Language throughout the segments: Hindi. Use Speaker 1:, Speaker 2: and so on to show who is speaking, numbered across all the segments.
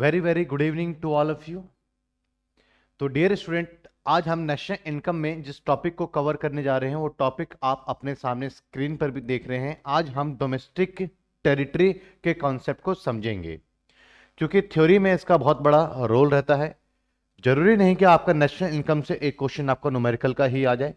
Speaker 1: Very very good evening to all of you तो डियर स्टूडेंट आज हम नेशनल इनकम में जिस टॉपिक को कवर करने जा रहे हैं वो टॉपिक आप अपने सामने स्क्रीन पर भी देख रहे हैं आज हम डोमेस्टिक टेरिटरी के कॉन्सेप्ट को समझेंगे क्योंकि थ्योरी में इसका बहुत बड़ा रोल रहता है जरूरी नहीं कि आपका नेशनल इनकम से एक क्वेश्चन आपका नोमेरिकल का ही आ जाए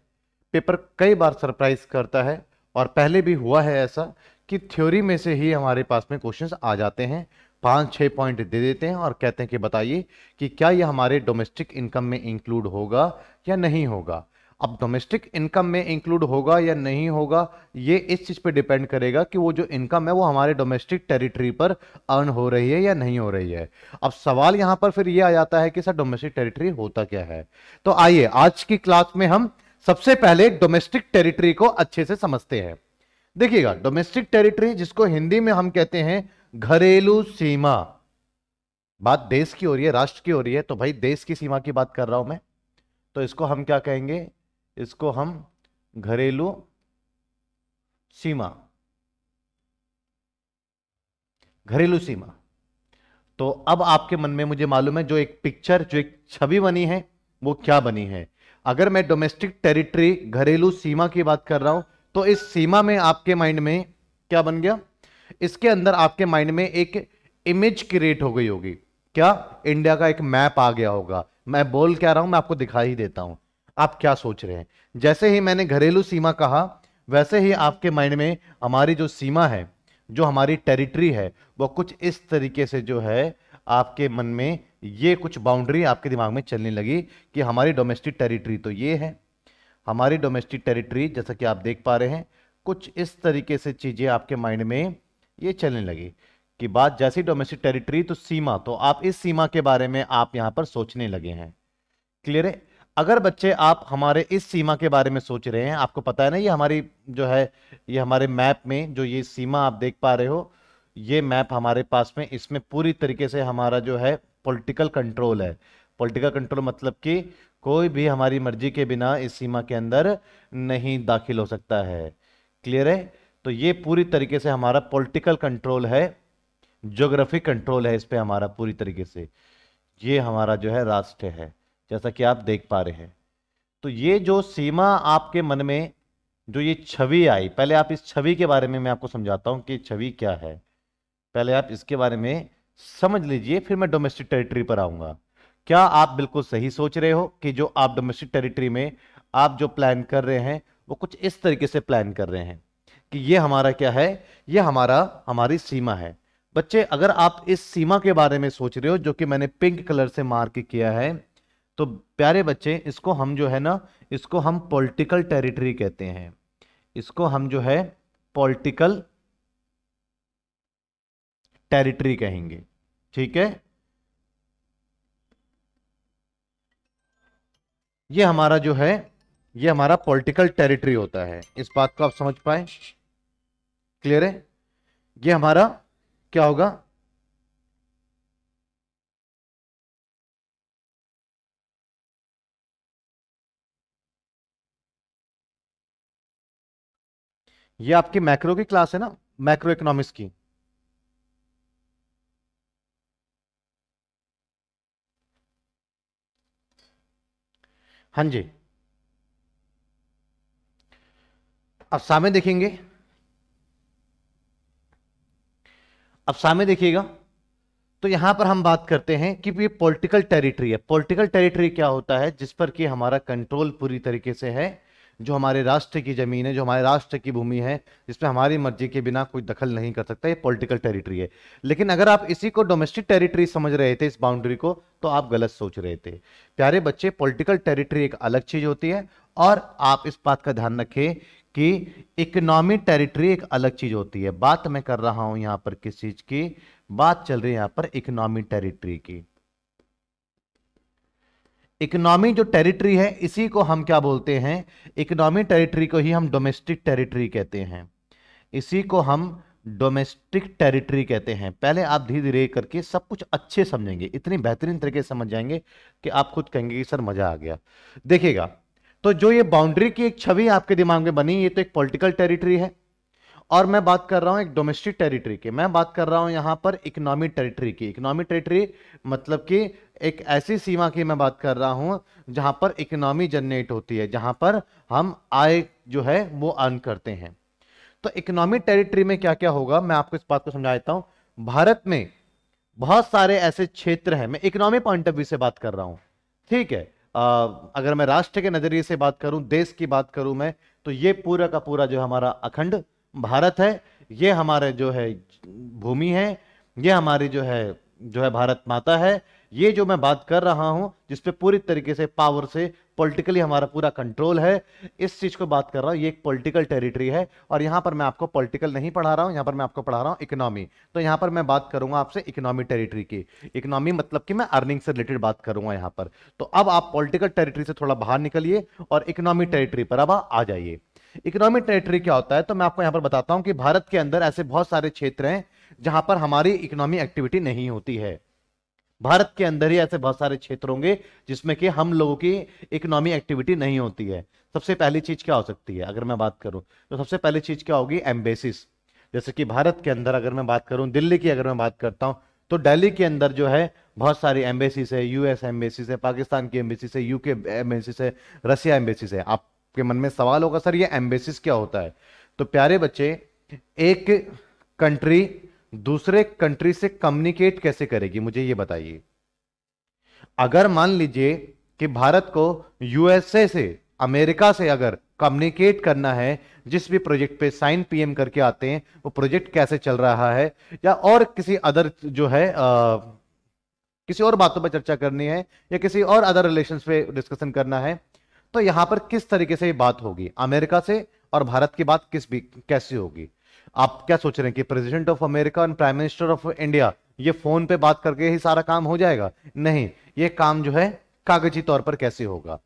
Speaker 1: पेपर कई बार सरप्राइज करता है और पहले भी हुआ है ऐसा कि थ्योरी में से ही हमारे पास में क्वेश्चंस आ जाते हैं पाँच छः पॉइंट दे देते हैं और कहते हैं कि बताइए कि क्या यह हमारे डोमेस्टिक इनकम में इंक्लूड होगा या नहीं होगा अब डोमेस्टिक इनकम में इंक्लूड होगा या नहीं होगा ये इस चीज़ पे डिपेंड करेगा कि वो जो इनकम है वो हमारे डोमेस्टिक टेरिटरी पर अर्न हो रही है या नहीं हो रही है अब सवाल यहाँ पर फिर ये आ जाता है कि सर डोमेस्टिक टेरिटरी होता क्या है तो आइए आज की क्लास में हम सबसे पहले डोमेस्टिक टेरिटरी को अच्छे से समझते हैं देखिएगा डोमेस्टिक टेरिटरी जिसको हिंदी में हम कहते हैं घरेलू सीमा बात देश की हो रही है राष्ट्र की हो रही है तो भाई देश की सीमा की बात कर रहा हूं मैं तो इसको हम क्या कहेंगे इसको हम घरेलू सीमा घरेलू सीमा तो अब आपके मन में मुझे मालूम है जो एक पिक्चर जो एक छवि बनी है वो क्या बनी है अगर मैं डोमेस्टिक टेरिटरी घरेलू सीमा की बात कर रहा हूं तो इस सीमा में आपके माइंड में क्या बन गया इसके अंदर आपके माइंड में एक इमेज क्रिएट हो गई होगी क्या इंडिया का एक मैप आ गया होगा मैं बोल क्या रहा हूं मैं आपको दिखा ही देता हूं आप क्या सोच रहे हैं जैसे ही मैंने घरेलू सीमा कहा वैसे ही आपके माइंड में हमारी जो सीमा है जो हमारी टेरिटरी है वो कुछ इस तरीके से जो है आपके मन में ये कुछ बाउंड्री आपके दिमाग में चलने लगी कि हमारी डोमेस्टिक टेरिटरी तो ये है हमारी डोमेस्टिक टेरिटरी जैसा कि आप देख पा रहे हैं कुछ इस तरीके से चीज़ें आपके माइंड में ये चलने लगी कि बात जैसी डोमेस्टिक टेरिटरी तो सीमा तो आप इस सीमा के बारे में आप यहां पर सोचने लगे हैं क्लियर है अगर बच्चे आप हमारे इस सीमा के बारे में सोच रहे हैं आपको पता है ना ये हमारी जो है ये हमारे मैप में जो ये सीमा आप देख पा रहे हो ये मैप हमारे पास में इसमें पूरी तरीके से हमारा जो है पॉलिटिकल कंट्रोल है पॉलिटिकल कंट्रोल मतलब कि कोई भी हमारी मर्जी के बिना इस सीमा के अंदर नहीं दाखिल हो सकता है क्लियर है तो ये पूरी तरीके से हमारा पॉलिटिकल कंट्रोल है जोग्राफिक कंट्रोल है इस पर हमारा पूरी तरीके से ये हमारा जो है राष्ट्र है जैसा कि आप देख पा रहे हैं तो ये जो सीमा आपके मन में जो ये छवि आई पहले आप इस छवि के बारे में मैं आपको समझाता हूँ कि छवि क्या है पहले आप इसके बारे में समझ लीजिए फिर मैं डोमेस्टिक टेरिटरी पर आऊँगा क्या आप बिल्कुल सही सोच रहे हो कि जो आप डोमेस्टिक टेरिटरी में आप जो प्लान कर रहे हैं वो कुछ इस तरीके से प्लान कर रहे हैं कि ये हमारा क्या है ये हमारा हमारी सीमा है बच्चे अगर आप इस सीमा के बारे में सोच रहे हो जो कि मैंने पिंक कलर से मार्क किया है तो प्यारे बच्चे इसको हम जो है ना इसको हम पॉलिटिकल टेरिटरी कहते हैं इसको हम जो है पॉलिटिकल टेरिटरी कहेंगे ठीक है ये हमारा जो है ये हमारा पॉलिटिकल टेरिटरी होता है इस बात को आप समझ पाए क्लियर है ये हमारा क्या होगा ये आपकी मैक्रो की क्लास है ना मैक्रो इकोनॉमिक्स की हाँ जी अब सामने देखेंगे अब सामने देखिएगा तो यहां पर हम बात करते हैं कि ये पॉलिटिकल टेरिटरी है पॉलिटिकल टेरिटरी क्या होता है जिस पर कि हमारा कंट्रोल पूरी तरीके से है जो हमारे राष्ट्र की जमीन है जो हमारे राष्ट्र की भूमि है जिसमें हमारी मर्जी के बिना कोई दखल नहीं कर सकता ये पॉलिटिकल टेरिटरी है लेकिन अगर आप इसी को डोमेस्टिक टेरिटरी समझ रहे थे इस बाउंड्री को तो आप गलत सोच रहे थे प्यारे बच्चे पॉलिटिकल टेरिटरी एक अलग चीज़ होती है और आप इस बात का ध्यान रखें कि इकोनॉमी टेरिटरी एक अलग चीज़ होती है बात मैं कर रहा हूं यहां पर किस चीज़ की बात चल रही है यहां पर इकोनॉमी टेरिटरी की इकोनॉमी जो टेरिटरी है इसी को हम क्या बोलते हैं इकोनॉमी टेरिटरी को ही हम डोमेस्टिक टेरिटरी कहते हैं इसी को हम डोमेस्टिक टेरिटरी कहते हैं पहले आप धीरे धीरे करके सब कुछ अच्छे समझेंगे इतनी बेहतरीन तरीके से समझ जाएंगे कि आप खुद कहेंगे कि सर मज़ा आ गया देखिएगा तो जो ये बाउंड्री की एक छवि आपके दिमाग में बनी ये तो एक पॉलिटिकल टेरिटरी है और मैं बात कर रहा हूं एक डोमेस्टिक टेरिटरी की मैं बात कर रहा हूं यहां पर इकोनॉमिक टेरिटरी की इकोनॉमिक टेरिटरी मतलब कि एक ऐसी सीमा की मैं बात कर रहा हूं जहां पर इकोनॉमी जनरेट होती है जहां पर हम आय जो है वो अर्न करते हैं तो इकोनॉमिक टेरिटरी में क्या क्या होगा मैं आपको इस बात को समझा देता हूं भारत में बहुत सारे ऐसे क्षेत्र हैं मैं इकोनॉमिक पॉइंट ऑफ व्यू से बात कर रहा हूं ठीक है अगर मैं राष्ट्र के नज़रिए से बात करूं देश की बात करूं मैं तो ये पूरा का पूरा जो हमारा अखंड भारत है ये हमारे जो है भूमि है ये हमारी जो है जो है भारत माता है ये जो मैं बात कर रहा हूं जिसपे पूरी तरीके से पावर से पॉलिटिकली हमारा पूरा कंट्रोल है इस चीज को बात कर रहा हूं ये एक पॉलिटिकल टेरिटरी है और यहां पर मैं आपको पॉलिटिकल नहीं पढ़ा रहा हूं यहां पर मैं आपको पढ़ा रहा हूं इकोनॉमी तो यहां पर मैं बात करूंगा आपसे इकोनॉमी टेरिटरी की इकोनॉमी मतलब कि मैं अर्निंग से रिलेटेड बात करूंगा यहां पर तो अब आप पोलिटिकल टेरिटरी से थोड़ा बाहर निकलिए और इकोनॉमी टेरिटरी पर अब आ जाइए इकोनॉमिक टेरिटरी क्या होता है तो मैं आपको यहां पर बताता हूं कि भारत के अंदर ऐसे बहुत सारे क्षेत्र हैं जहां पर हमारी इकोनॉमी एक्टिविटी नहीं होती है भारत के अंदर ही ऐसे बहुत सारे क्षेत्र होंगे जिसमें कि हम लोगों की इकोनॉमी एक्टिविटी नहीं होती है सबसे पहली चीज क्या हो सकती है अगर मैं बात करूं तो सबसे पहली चीज क्या होगी एम्बेसिस जैसे कि भारत के अंदर अगर मैं बात करूं दिल्ली की अगर मैं बात करता हूं तो दिल्ली के अंदर जो है बहुत सारी एम्बेसीज है यूएस एम्बेसी है पाकिस्तान की एम्बेसी है यूके एम्बेसी है रशिया एम्बेसी है आपके मन में सवाल होगा सर ये एम्बेसिस क्या होता है तो प्यारे बच्चे एक कंट्री दूसरे कंट्री से कम्युनिकेट कैसे करेगी मुझे ये बताइए अगर मान लीजिए कि भारत को यूएसए से अमेरिका से अगर कम्युनिकेट करना है जिस भी प्रोजेक्ट पे साइन पीएम करके आते हैं वो प्रोजेक्ट कैसे चल रहा है या और किसी अदर जो है आ, किसी और बातों पर चर्चा करनी है या किसी और अदर रिलेशन पे डिस्कशन करना है तो यहां पर किस तरीके से बात होगी अमेरिका से और भारत की बात किस भी कैसी होगी आप क्या सोच रहे हैं कि प्रेसिडेंट ऑफ अमेरिका और प्राइम मिनिस्टर ऑफ इंडिया ये फोन पे बात करके ही सारा काम हो जाएगा नहीं ये काम जो है कागजी तौर पर कैसे होगा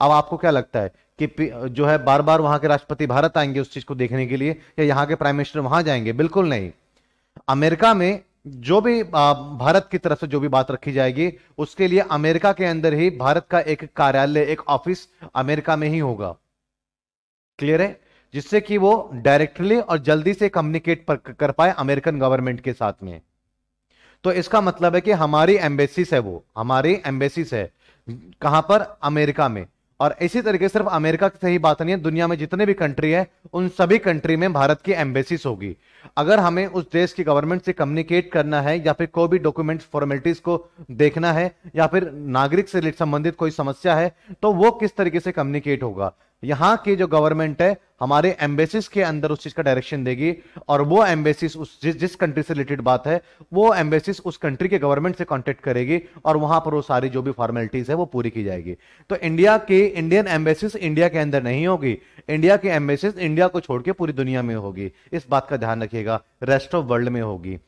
Speaker 1: अब आपको क्या लगता है कि जो है बार बार वहां के राष्ट्रपति भारत आएंगे उस चीज को देखने के लिए या यहाँ के प्राइम मिनिस्टर वहां जाएंगे बिल्कुल नहीं अमेरिका में जो भी भारत की तरफ से जो भी बात रखी जाएगी उसके लिए अमेरिका के अंदर ही भारत का एक कार्यालय एक ऑफिस अमेरिका में ही होगा क्लियर है जिससे कि वो डायरेक्टली और जल्दी से कम्युनिकेट कर पाए अमेरिकन गवर्नमेंट के साथ में तो इसका मतलब है कि हमारी एम्बेसीस है वो हमारी एम्बेसीस है कहां पर अमेरिका में और इसी तरीके सिर्फ अमेरिका की सही बात नहीं है दुनिया में जितने भी कंट्री है उन सभी कंट्री में भारत की एम्बेसी होगी अगर हमें उस देश की गवर्नमेंट से कम्युनिकेट करना है या फिर कोई भी डॉक्यूमेंट फॉर्मेलिटीज को देखना है या फिर नागरिक से संबंधित कोई समस्या है तो वो किस तरीके से कम्युनिकेट होगा यहां के जो गवर्नमेंट है हमारे एम्बेसिस के अंदर उस चीज का डायरेक्शन देगी और वो एम्बेसिस उस जिस जिस कंट्री से रिलेटेड बात है वो एम्बेसिस उस कंट्री के गवर्नमेंट से कांटेक्ट करेगी और वहां पर वो सारी जो भी फॉर्मेलिटीज है वो पूरी की जाएगी तो इंडिया के इंडियन एम्बेसिस इंडिया के अंदर नहीं होगी इंडिया की एम्बेसिस इंडिया को छोड़ के पूरी दुनिया में होगी इस बात का ध्यान रखिएगा रेस्ट ऑफ वर्ल्ड में होगी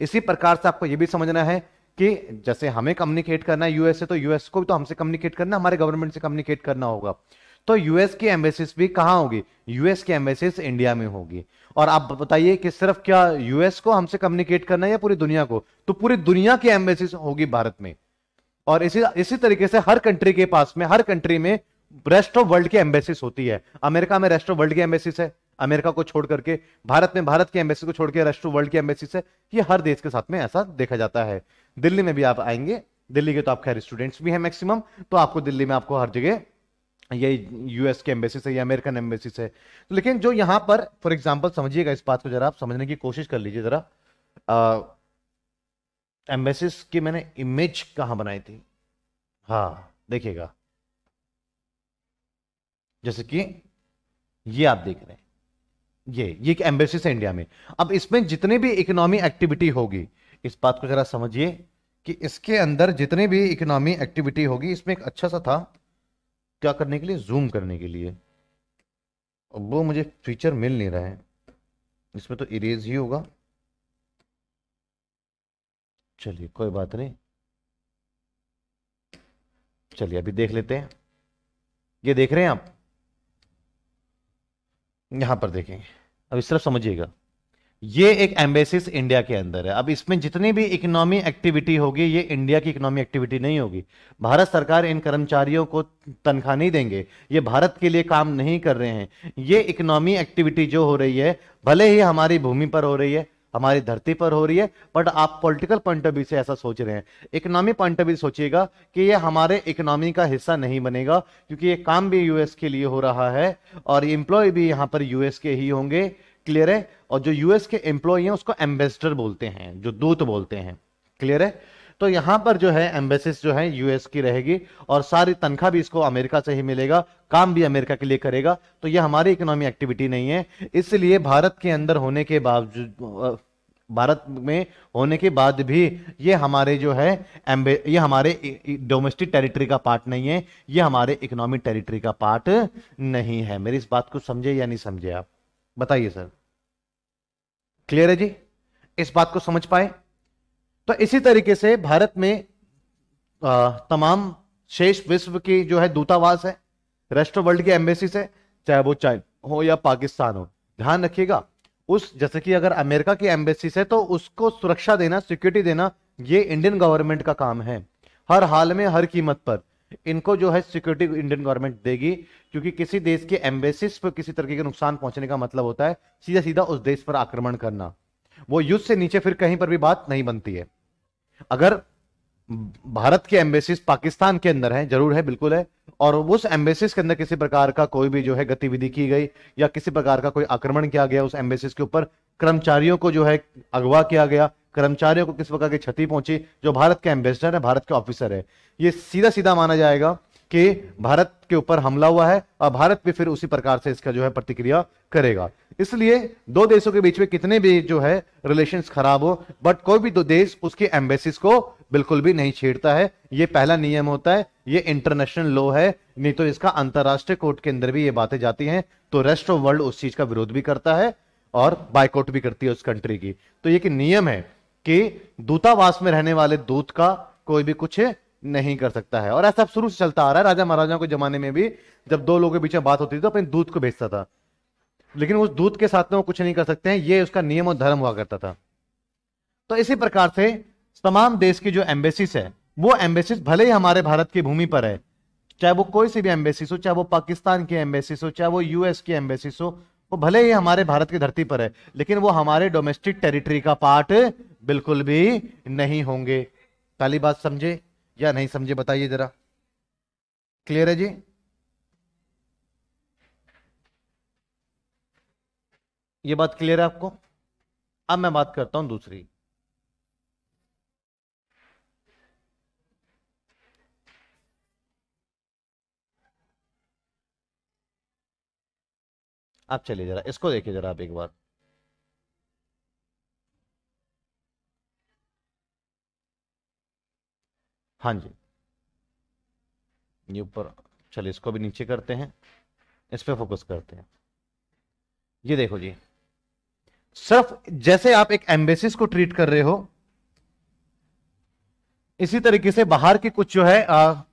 Speaker 1: इसी प्रकार से आपको यह भी समझना है कि जैसे हमें कम्युनिकेट करना है यूएस से तो यूएस को भी तो हमसे कम्युनिकेट करना हमारे गवर्नमेंट से कम्युनिकेट करना होगा तो यूएस की एम्बेसिस भी कहां होगी यूएस की एम्बेसिस इंडिया में होगी और आप बताइए कि सिर्फ क्या यूएस को हमसे कम्युनिकेट करना है या पूरी दुनिया को तो पूरी दुनिया की एम्बेसिस होगी भारत में और इसी इसी तरीके से हर कंट्री के पास में हर कंट्री में रेस्ट ऑफ वर्ल्ड की एम्बेसिस होती है अमेरिका में रेस्ट ऑफ वर्ल्ड की एम्बेसिस है अमेरिका को छोड़ करके भारत में भारत की एम्बेसी को छोड़ के रेस्ट ऑफ वर्ल्ड की एम्बेसी है ये हर देश के साथ में ऐसा देखा जाता है दिल्ली में भी आप आएंगे दिल्ली के तो आप खैर स्टूडेंट्स भी हैं मैक्सिमम तो आपको दिल्ली में आपको हर जगह ये यूएस के एम्बेसी से या अमेरिकन एम्बेसी से तो लेकिन जो यहाँ पर फॉर एग्जाम्पल समझिएगा इस बात को जरा आप समझने की कोशिश कर लीजिए जरा एम्बेसिस की मैंने इमेज कहाँ बनाई थी हाँ देखिएगा जैसे कि ये आप देख रहे हैं ये ये एक एम्बेसिस है इंडिया में अब इसमें जितने भी इकोनॉमी एक्टिविटी होगी इस बात को जरा समझिए कि इसके अंदर जितने भी इकोनॉमी एक्टिविटी होगी इसमें एक अच्छा सा था क्या करने के लिए जूम करने के लिए वो मुझे फीचर मिल नहीं रहा है इसमें तो इरेज ही होगा चलिए कोई बात नहीं चलिए अभी देख लेते हैं ये देख रहे हैं आप यहां पर देखेंगे अब इस तरफ समझिएगा ये एक एम्बेसिस इंडिया के अंदर है अब इसमें जितनी भी इकोनॉमी एक्टिविटी होगी ये इंडिया की इकोनॉमी एक्टिविटी नहीं होगी भारत सरकार इन कर्मचारियों को तनख्वाह नहीं देंगे ये भारत के लिए काम नहीं कर रहे हैं ये इकोनॉमी एक्टिविटी जो हो रही है भले ही हमारी भूमि पर हो रही है हमारी धरती पर हो रही है बट आप पॉलिटिकल पॉइंट ऑफ व्यू से ऐसा सोच रहे हैं इकोनॉमी पॉइंट ऑफ व्यू सोचिएगा कि ये हमारे इकोनॉमी का हिस्सा नहीं बनेगा क्योंकि ये काम भी यूएस के लिए हो रहा है और इंप्लॉय भी यहाँ पर यूएस के ही होंगे क्लियर है और जो यूएस के एम्प्लॉय हैं उसको एम्बेसडर बोलते हैं जो दूत बोलते हैं क्लियर है तो यहां पर जो है एम्बेसिस जो है यूएस की रहेगी और सारी तनख्वाह भी इसको अमेरिका से ही मिलेगा काम भी अमेरिका के लिए करेगा तो यह हमारी इकोनॉमी एक्टिविटी नहीं है इसलिए भारत के अंदर होने के बावजूद भारत में होने के बाद भी ये हमारे जो है ये हमारे डोमेस्टिक टेरिटरी का पार्ट नहीं है ये हमारे इकोनॉमिक टेरिटरी का पार्ट नहीं है मेरी इस बात को समझे या नहीं समझे आप बताइए सर क्लियर है जी इस बात को समझ पाए तो इसी तरीके से भारत में आ, तमाम शेष विश्व की जो है दूतावास है रेस्ट ऑफ वर्ल्ड की एम्बेसी से चाहे वो चाइना हो या पाकिस्तान हो ध्यान रखिएगा उस जैसे कि अगर अमेरिका की एम्बेसी से तो उसको सुरक्षा देना सिक्योरिटी देना ये इंडियन गवर्नमेंट का काम है हर हाल में हर कीमत पर इनको जो है सिक्योरिटी इंडियन गवर्नमेंट देगी क्योंकि किसी देश के एम्बेसिस पर किसी तरीके का नुकसान पहुंचने का मतलब होता है सीधा सीधा उस देश पर आक्रमण करना वो युद्ध से नीचे फिर कहीं पर भी बात नहीं बनती है अगर भारत के एम्बेसिस पाकिस्तान के अंदर है जरूर है बिल्कुल है और उस एम्बेसिस के अंदर किसी प्रकार का कोई भी जो है गतिविधि की गई या किसी प्रकार का कोई आक्रमण किया गया उस एम्बेसिस के ऊपर कर्मचारियों को जो है अगवा किया गया कर्मचारियों को किस प्रकार की क्षति पहुंची जो भारत के एम्बेसडर है भारत के ऑफिसर है ये सीधा सीधा माना जाएगा कि भारत के ऊपर हमला हुआ है और भारत भी फिर उसी प्रकार से इसका जो है प्रतिक्रिया करेगा इसलिए दो देशों के बीच में कितने भी जो है रिलेशन खराब हो बट कोई भी दो देश उसके एम्बेसिस को बिल्कुल भी नहीं छेड़ता है ये पहला नियम होता है ये इंटरनेशनल लॉ है नहीं तो इसका अंतर्राष्ट्रीय कोर्ट के अंदर भी ये बातें जाती हैं तो रेस्ट ऑफ वर्ल्ड उस चीज का विरोध भी करता है और बाइकआउट भी करती है उस कंट्री की तो ये कि नियम है कि दूतावास में रहने वाले दूत का कोई भी कुछ नहीं कर सकता है और ऐसा शुरू से चलता आ रहा है राजा महाराजा के जमाने में भी जब दो लोगों के बीच में बात होती थी तो अपने दूत को भेजता था लेकिन उस दूत के साथ में वो कुछ नहीं कर सकते हैं ये उसका नियम और धर्म हुआ करता था तो इसी प्रकार से तमाम देश की जो एम्बेसीज है वो एम्बेसीज भले ही हमारे भारत की भूमि पर है चाहे वो कोई सी भी एम्बेसीज हो चाहे वो पाकिस्तान की एम्बेसीज हो चाहे वो यूएस की एम्बेसीज हो वो भले ही हमारे भारत की धरती पर है लेकिन वो हमारे डोमेस्टिक टेरिटरी का पार्ट बिल्कुल भी नहीं होंगे पहली बात समझे या नहीं समझे बताइए जरा क्लियर है जी ये बात क्लियर है आपको अब मैं बात करता हूं दूसरी आप चलिए जरा इसको देखिए जरा आप एक बार हाँ जी ये ऊपर चलिए इसको भी नीचे करते हैं इस पर फोकस करते हैं ये देखो जी सिर्फ जैसे आप एक एम्बेसिस को ट्रीट कर रहे हो इसी तरीके से बाहर की कुछ जो है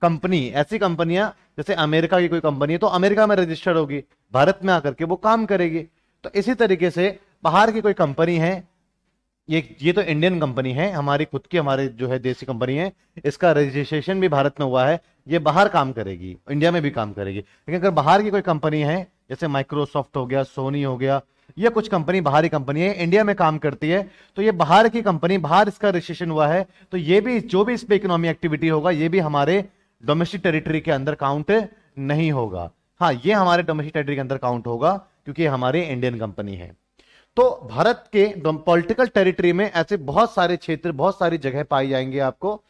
Speaker 1: कंपनी ऐसी कंपनियां जैसे अमेरिका की कोई कंपनी है तो अमेरिका में रजिस्टर्ड होगी भारत में आकर के वो काम करेगी तो इसी तरीके से बाहर की कोई कंपनी है ये ये तो इंडियन कंपनी है हमारी खुद की हमारे जो है देसी कंपनी है इसका रजिस्ट्रेशन भी भारत में हुआ है ये बाहर काम करेगी इंडिया में भी काम करेगी लेकिन अगर बाहर की कोई कंपनी है जैसे माइक्रोसॉफ्ट हो गया सोनी हो गया ये कुछ कंपनी बाहरी कंपनी है इंडिया में काम करती है तो ये बाहर की कंपनी बाहर इसका रजिस्ट्रेशन हुआ है तो ये भी जो भी इस पर इकोनॉमिक एक्टिविटी होगा ये भी हमारे डोमेस्टिक टेरिटरी के अंदर काउंट नहीं होगा हाँ ये हमारे डोमेस्टिक टेरिटरी के अंदर काउंट होगा क्योंकि हमारे इंडियन कंपनी है तो भारत के पॉलिटिकल टेरिटरी में ऐसे बहुत सारे क्षेत्र बहुत सारी जगह पाई जाएंगे आपको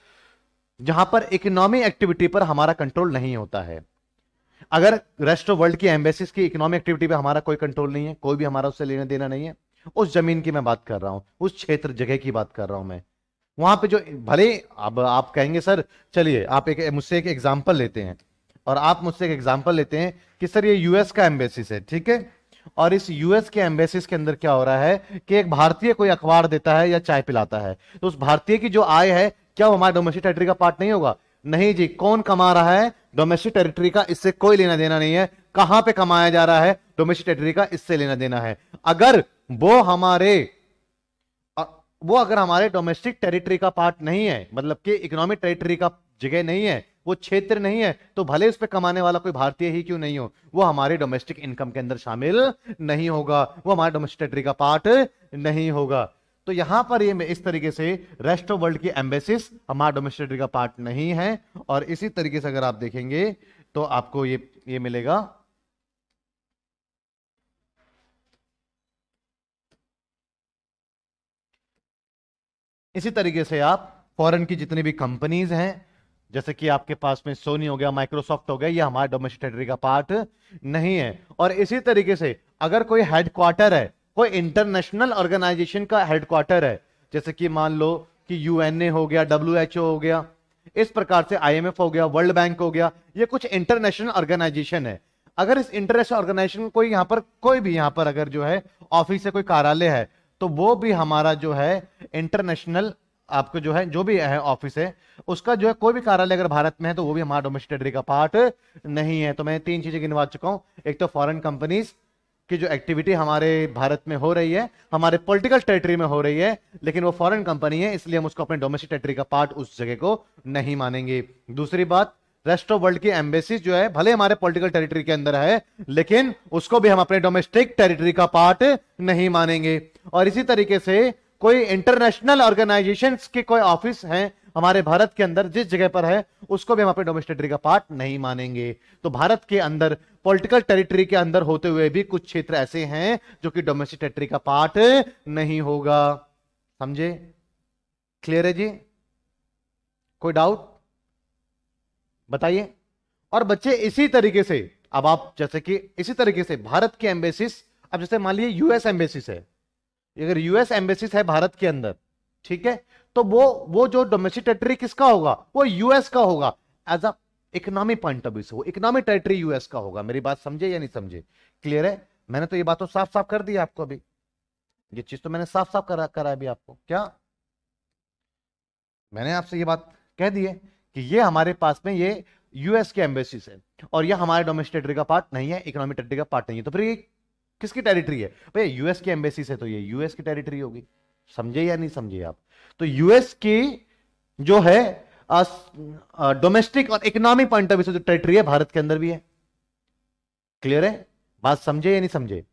Speaker 1: जहां पर इकोनॉमी एक्टिविटी पर हमारा कंट्रोल नहीं होता है अगर रेस्ट ऑफ वर्ल्ड की एम्बेसीज की इकोनॉमिक एक्टिविटी पे हमारा कोई कंट्रोल नहीं है कोई भी हमारा उससे लेना देना नहीं है उस जमीन की मैं बात कर रहा हूँ उस क्षेत्र जगह की बात कर रहा हूँ मैं वहां पे जो भले अब आप कहेंगे सर चलिए आप एक मुझसे एक एग्जाम्पल लेते हैं और आप मुझसे एक एग्जाम्पल लेते हैं कि सर ये यूएस का एम्बेसिस है ठीक है और इस यूएस के एम्बेसिस के अंदर क्या हो रहा है कि एक भारतीय कोई अखबार देता है या चाय पिलाता है तो उस भारतीय की जो आय है क्या वो हमारे डोमेस्टिक टेरिटरी का पार्ट नहीं होगा नहीं जी कौन कमा रहा है डोमेस्टिक टेरिटरी का इससे कोई लेना देना नहीं है कहां पे कमाया जा रहा है डोमेस्टिक टेरिटरी का इससे लेना देना है अगर वो हमारे वो अगर हमारे डोमेस्टिक टेरिटरी का पार्ट नहीं है मतलब कि इकोनॉमिक टेरिटरी का जगह नहीं है वो क्षेत्र नहीं है तो भले उस पर कमाने वाला कोई भारतीय ही क्यों नहीं हो वो हमारे डोमेस्टिक इनकम के अंदर शामिल नहीं होगा वो हमारे डोमेस्टिक टेरिटरी का पार्ट नहीं होगा तो यहां पर ये इस तरीके से रेस्ट ऑफ वर्ल्ड की एम्बेसिस हमारा डोमेस्टिक का पार्ट नहीं है और इसी तरीके से अगर आप देखेंगे तो आपको ये ये मिलेगा इसी तरीके से आप फॉरेन की जितनी भी कंपनीज हैं जैसे कि आपके पास में सोनी हो गया माइक्रोसॉफ्ट हो गया ये हमारे डोमेस्टिक का पार्ट नहीं है और इसी तरीके से अगर कोई हेडक्वार्टर है कोई इंटरनेशनल ऑर्गेनाइजेशन का हेडक्वार्टर है जैसे कि मान लो कि यूएनए हो गया डब्ल्यू हो गया इस प्रकार से आईएमएफ हो गया वर्ल्ड बैंक हो गया ये कुछ इंटरनेशनल ऑर्गेनाइजेशन है अगर इस इंटरनेशनल ऑर्गेनाइजेशन कोई यहाँ पर कोई भी यहाँ पर अगर जो है ऑफिस है कोई कार्यालय है तो वो भी हमारा जो है इंटरनेशनल आपको जो है जो भी है ऑफिस है उसका जो है कोई भी कार्यालय अगर भारत में है तो वो भी हमारा डोमेस्टिक का पार्ट नहीं है तो मैं तीन चीजें गिनवा चुका हूं एक तो फॉरेन कंपनीज की जो एक्टिविटी हमारे भारत में हो रही है हमारे पॉलिटिकल टेरिटरी में हो रही है लेकिन वो फॉरेन कंपनी है इसलिए हम उसको अपने डोमेस्टिक टेरिटरी का पार्ट उस जगह को नहीं मानेंगे दूसरी बात रेस्ट ऑफ वर्ल्ड की एम्बेसी जो है भले हमारे पॉलिटिकल टेरिटरी के अंदर है लेकिन उसको भी हम अपने डोमेस्टिक टेरिटरी का पार्ट नहीं मानेंगे और इसी तरीके से कोई इंटरनेशनल ऑर्गेनाइजेशन के कोई ऑफिस हैं हमारे भारत के अंदर जिस जगह पर है उसको भी हम अपने डोमेस्टिक टेरिटरी का पार्ट नहीं मानेंगे तो भारत के अंदर पॉलिटिकल टेरिटरी के अंदर होते हुए भी कुछ क्षेत्र ऐसे हैं जो कि डोमेस्टिक टेरिटरी का पार्ट नहीं होगा समझे क्लियर है जी कोई डाउट बताइए और बच्चे इसी तरीके से अब आप जैसे कि इसी तरीके से भारत की एम्बेसिस अब जैसे मान लीजिए यूएस एम्बेसिस है अगर यूएस एम्बेसिस है भारत के अंदर ठीक है तो वो वो जो डोमेस्टिक टेरिटरी किसका होगा वो यूएस का होगा as a economy point of view से वो इकोनॉमी टेरिटरी यूएस का होगा मेरी बात समझे या नहीं समझे क्लियर है मैंने तो ये बात तो साफ साफ कर दी आपको अभी ये चीज तो मैंने साफ साफ करा करा अभी आपको क्या मैंने आपसे ये बात कह दी है कि ये हमारे पास में ये यूएस के एम्बेसी है और ये हमारे डोमेस्टिक टेरिटरी का पार्ट नहीं है इकोनॉमिक टेरिटरी का पार्ट नहीं है तो फिर ये किसकी टेरिटरी है भैया यूएस की एम्बेसी है तो ये यूएस की टेरिटरी होगी समझे या नहीं समझे आप तो यूएस की जो है डोमेस्टिक और इकोनॉमिक पॉइंट ऑफ व्यू से जो टेरिटरी है भारत के अंदर भी है क्लियर है बात समझे या नहीं समझे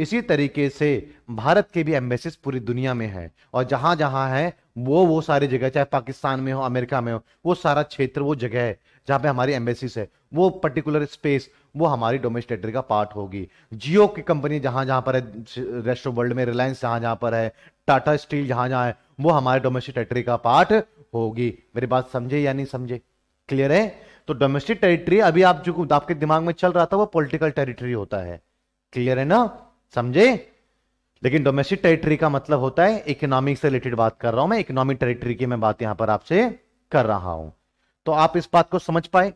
Speaker 1: इसी तरीके से भारत के भी एम्बेसिस पूरी दुनिया में है और जहां जहां है वो वो सारी जगह चाहे पाकिस्तान में हो अमेरिका में हो वो सारा क्षेत्र वो जगह है जहां पे हमारी एम्बेसिस है वो पर्टिकुलर स्पेस वो हमारी डोमेस्टेटरी का पार्ट होगी जियो की कंपनी जहां जहां पर है रेस्ट ऑफ वर्ल्ड में रिलायंस जहां जहां पर है टाटा स्टील जहां जहां है वो हमारे डोमेस्टिक टेरिटरी का पार्ट होगी मेरी बात समझे या नहीं समझे क्लियर है तो डोमेस्टिक टेरिटरी अभी आप जो आपके दिमाग में चल रहा था वो पॉलिटिकल टेरिटरी होता है क्लियर है ना समझे लेकिन डोमेस्टिक टेरिटरी का मतलब होता है इकोनॉमिक से रिलेटेड बात कर रहा हूं मैं इकोनॉमिक टेरिटरी की मैं बात यहां पर आपसे कर रहा हूं तो आप इस बात को समझ पाए